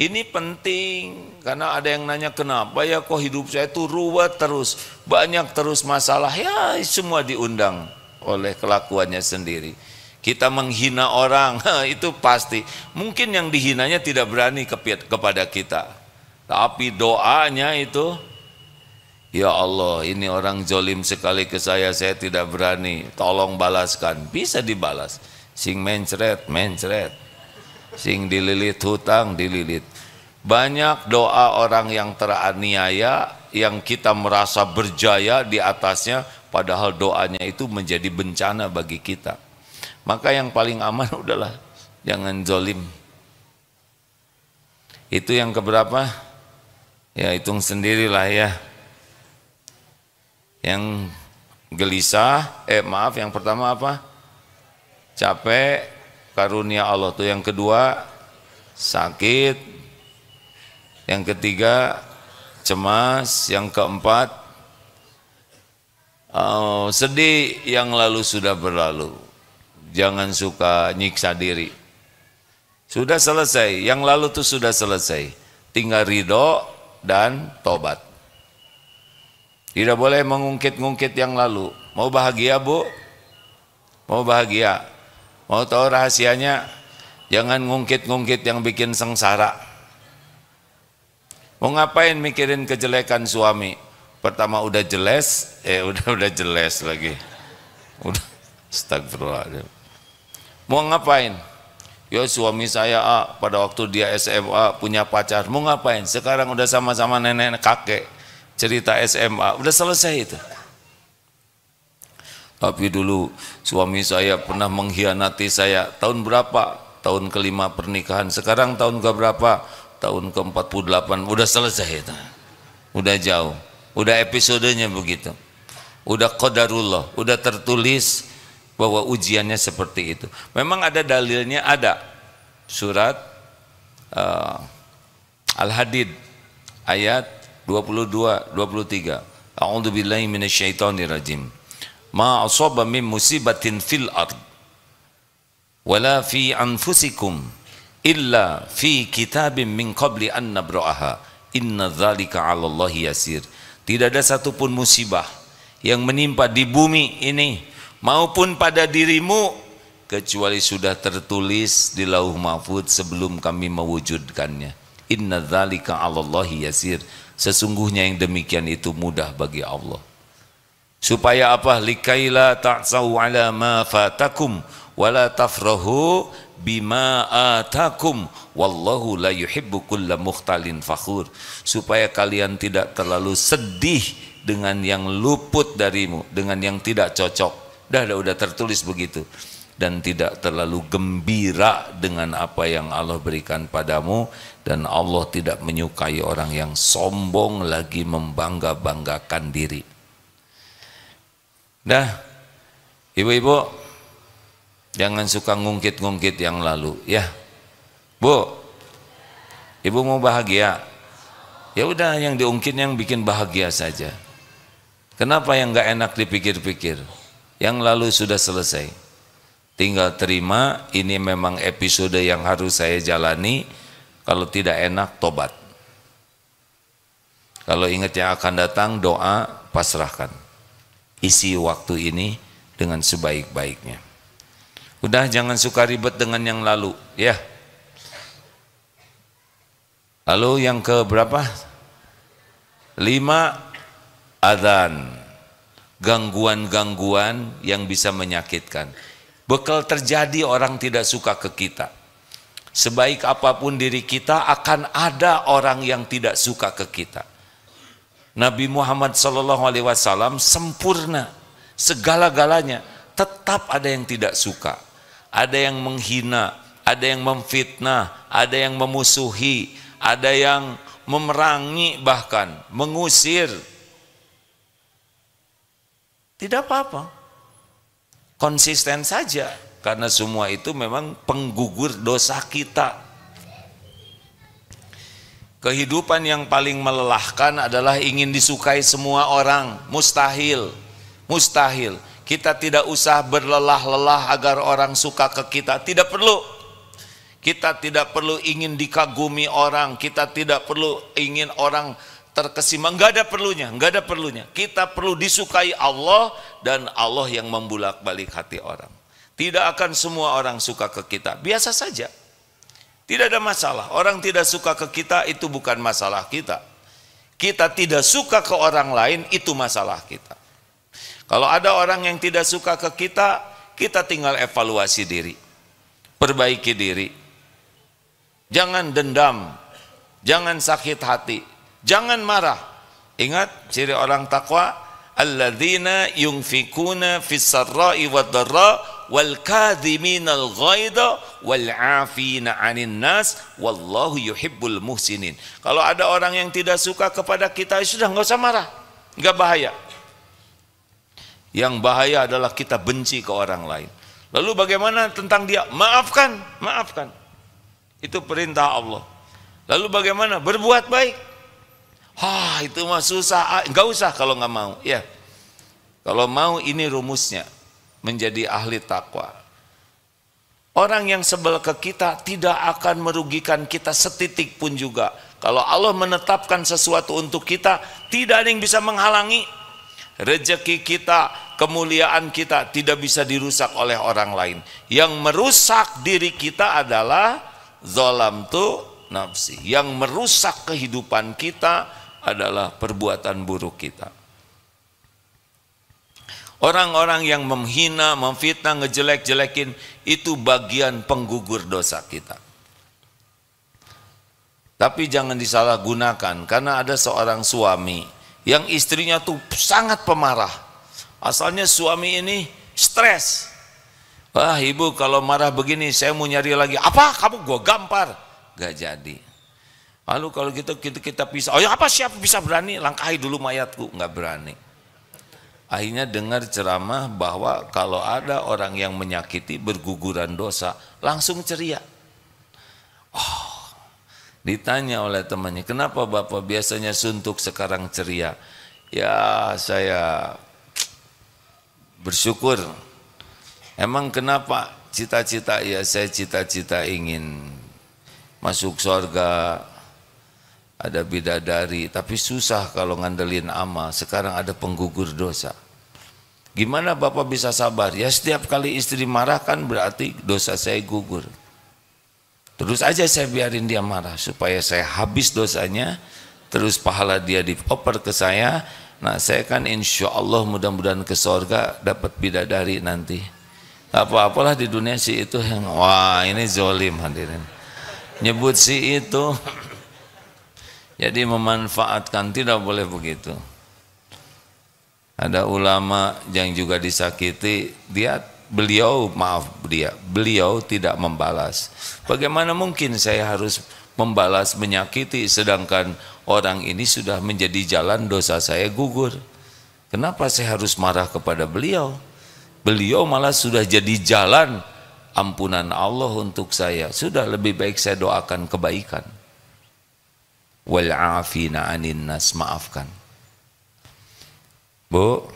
Ini penting karena ada yang nanya kenapa ya kok hidup saya itu ruwet terus, banyak terus masalah. Ya semua diundang oleh kelakuannya sendiri. Kita menghina orang itu pasti. Mungkin yang dihinanya tidak berani kepada kita. Tapi doanya itu Ya Allah, ini orang jolim sekali ke saya, saya tidak berani. Tolong balaskan. Bisa dibalas. Sing mencret, mencret. Sing dililit hutang, dililit. Banyak doa orang yang teraniaya yang kita merasa berjaya di atasnya padahal doanya itu menjadi bencana bagi kita. Maka yang paling aman udahlah jangan zolim. Itu yang keberapa? Ya hitung sendirilah ya. Yang gelisah, eh maaf yang pertama apa? Capek, karunia Allah tuh yang kedua sakit, yang ketiga cemas, yang keempat oh, sedih yang lalu sudah berlalu. Jangan suka nyiksa diri. Sudah selesai, yang lalu tuh sudah selesai. Tinggal ridho dan tobat. Tidak boleh mengungkit-ungkit yang lalu. Mau bahagia bu? Mau bahagia? Mau tahu rahasianya? Jangan ngungkit-ngungkit yang bikin sengsara Mau ngapain mikirin kejelekan suami? Pertama udah jelas, eh udah udah jeles lagi. Udah astagfirullah. Mau ngapain? Ya suami saya ah, pada waktu dia SMA punya pacar. Mau ngapain? Sekarang udah sama-sama nenek kakek. Cerita SMA. Udah selesai itu. Tapi dulu suami saya pernah mengkhianati saya. Tahun berapa? Tahun kelima pernikahan. Sekarang tahun ke berapa? tahun ke-48 udah selesai itu udah jauh udah episodenya begitu udah qadarullah udah tertulis bahwa ujiannya seperti itu memang ada dalilnya ada surat uh, Al-Hadid ayat 22 23 A'udzu billahi minasyaitonir rajim Ma asaba min musibatin fil ard wala fi anfusikum illa fi kitabim min qabli an nabra'aha inna dzalika 'ala Allah yasir tidak ada satupun musibah yang menimpa di bumi ini maupun pada dirimu kecuali sudah tertulis di lauh mahfud sebelum kami mewujudkannya inna dzalika 'ala Allah yasir sesungguhnya yang demikian itu mudah bagi Allah supaya apa likaila ta'sau 'ala ma fatakum wala tafrahu bima atakum wallahu la yuhibbu kulla mukhtalin fakhur supaya kalian tidak terlalu sedih dengan yang luput darimu dengan yang tidak cocok dah udah tertulis begitu dan tidak terlalu gembira dengan apa yang Allah berikan padamu dan Allah tidak menyukai orang yang sombong lagi membangga-banggakan diri dah ibu-ibu Jangan suka ngungkit-ngungkit yang lalu, ya. Bu, ibu mau bahagia. Ya udah yang diungkit yang bikin bahagia saja. Kenapa yang nggak enak dipikir-pikir? Yang lalu sudah selesai. Tinggal terima, ini memang episode yang harus saya jalani. Kalau tidak enak, tobat. Kalau ingat yang akan datang, doa, pasrahkan. Isi waktu ini dengan sebaik-baiknya. Udah jangan suka ribet dengan yang lalu, ya. Lalu yang ke berapa? Lima adzan. Gangguan-gangguan yang bisa menyakitkan. Bekal terjadi orang tidak suka ke kita. Sebaik apapun diri kita akan ada orang yang tidak suka ke kita. Nabi Muhammad Shallallahu Alaihi Wasallam sempurna segala-galanya, tetap ada yang tidak suka ada yang menghina, ada yang memfitnah, ada yang memusuhi, ada yang memerangi bahkan, mengusir. Tidak apa-apa. Konsisten saja karena semua itu memang penggugur dosa kita. Kehidupan yang paling melelahkan adalah ingin disukai semua orang, mustahil. Mustahil kita tidak usah berlelah-lelah agar orang suka ke kita. Tidak perlu. Kita tidak perlu ingin dikagumi orang. Kita tidak perlu ingin orang terkesima. Enggak ada perlunya. Enggak ada perlunya. Kita perlu disukai Allah dan Allah yang membulak balik hati orang. Tidak akan semua orang suka ke kita. Biasa saja. Tidak ada masalah. Orang tidak suka ke kita itu bukan masalah kita. Kita tidak suka ke orang lain itu masalah kita. Kalau ada orang yang tidak suka ke kita, kita tinggal evaluasi diri. Perbaiki diri. Jangan dendam. Jangan sakit hati. Jangan marah. Ingat ciri orang takwa alladzina yunfikuna fis sarra'i wad darra wal kadhimina al ghaidha wal afina 'anil nas wallahu yuhibbul muhsinin. Kalau ada orang yang tidak suka kepada kita ya sudah enggak usah marah. Enggak bahaya. Yang bahaya adalah kita benci ke orang lain. Lalu bagaimana tentang dia? Maafkan, maafkan. Itu perintah Allah. Lalu bagaimana? Berbuat baik. Hah, itu mah susah. Enggak ah, usah kalau nggak mau. Ya. Kalau mau ini rumusnya menjadi ahli takwa. Orang yang sebel ke kita tidak akan merugikan kita setitik pun juga. Kalau Allah menetapkan sesuatu untuk kita, tidak ada yang bisa menghalangi rezeki kita, kemuliaan kita tidak bisa dirusak oleh orang lain. Yang merusak diri kita adalah zolam tu nafsi. Yang merusak kehidupan kita adalah perbuatan buruk kita. Orang-orang yang menghina, memfitnah, ngejelek-jelekin itu bagian penggugur dosa kita. Tapi jangan disalahgunakan karena ada seorang suami yang istrinya tuh sangat pemarah. Asalnya suami ini stres. Wah ibu kalau marah begini saya mau nyari lagi. Apa kamu gue gampar? Gak jadi. Lalu kalau gitu kita, kita pisah. Oh ya apa siapa bisa berani? Langkahi dulu mayatku. Gak berani. Akhirnya dengar ceramah bahwa kalau ada orang yang menyakiti berguguran dosa langsung ceria. Ditanya oleh temannya, kenapa Bapak biasanya suntuk sekarang ceria? Ya saya bersyukur. Emang kenapa cita-cita? Ya saya cita-cita ingin masuk surga, ada bidadari, tapi susah kalau ngandelin amal. Sekarang ada penggugur dosa. Gimana Bapak bisa sabar? Ya setiap kali istri marah kan berarti dosa saya gugur. Terus aja saya biarin dia marah supaya saya habis dosanya, terus pahala dia dioper ke saya. Nah saya kan insya Allah mudah-mudahan ke sorga dapat bidadari nanti. Apa-apalah di dunia si itu yang wah ini zolim hadirin. Nyebut si itu. Jadi memanfaatkan tidak boleh begitu. Ada ulama yang juga disakiti, dia beliau maaf dia beliau tidak membalas bagaimana mungkin saya harus membalas menyakiti sedangkan orang ini sudah menjadi jalan dosa saya gugur kenapa saya harus marah kepada beliau beliau malah sudah jadi jalan ampunan Allah untuk saya sudah lebih baik saya doakan kebaikan wal afina anin nas maafkan Bu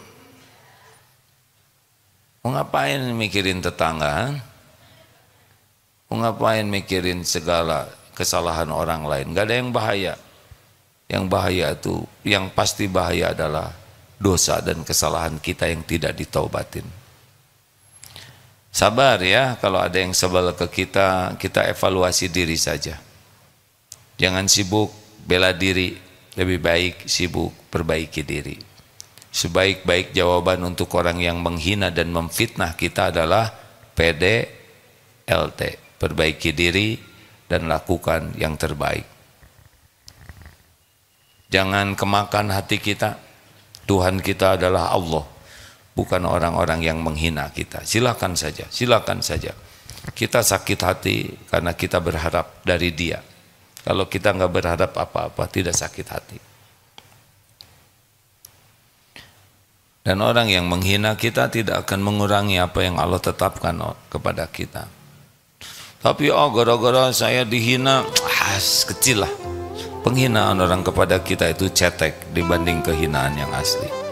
ngapain mikirin tetangga? Mau ngapain mikirin segala kesalahan orang lain? Gak ada yang bahaya. Yang bahaya itu, yang pasti bahaya adalah dosa dan kesalahan kita yang tidak ditaubatin. Sabar ya, kalau ada yang sebel ke kita, kita evaluasi diri saja. Jangan sibuk bela diri, lebih baik sibuk perbaiki diri sebaik-baik jawaban untuk orang yang menghina dan memfitnah kita adalah PD LT Perbaiki diri dan lakukan yang terbaik. Jangan kemakan hati kita. Tuhan kita adalah Allah, bukan orang-orang yang menghina kita. Silakan saja, silakan saja. Kita sakit hati karena kita berharap dari dia. Kalau kita nggak berharap apa-apa, tidak sakit hati. Dan orang yang menghina kita tidak akan mengurangi apa yang Allah tetapkan kepada kita. Tapi oh gara-gara saya dihina, ah, kecil lah. Penghinaan orang kepada kita itu cetek dibanding kehinaan yang asli.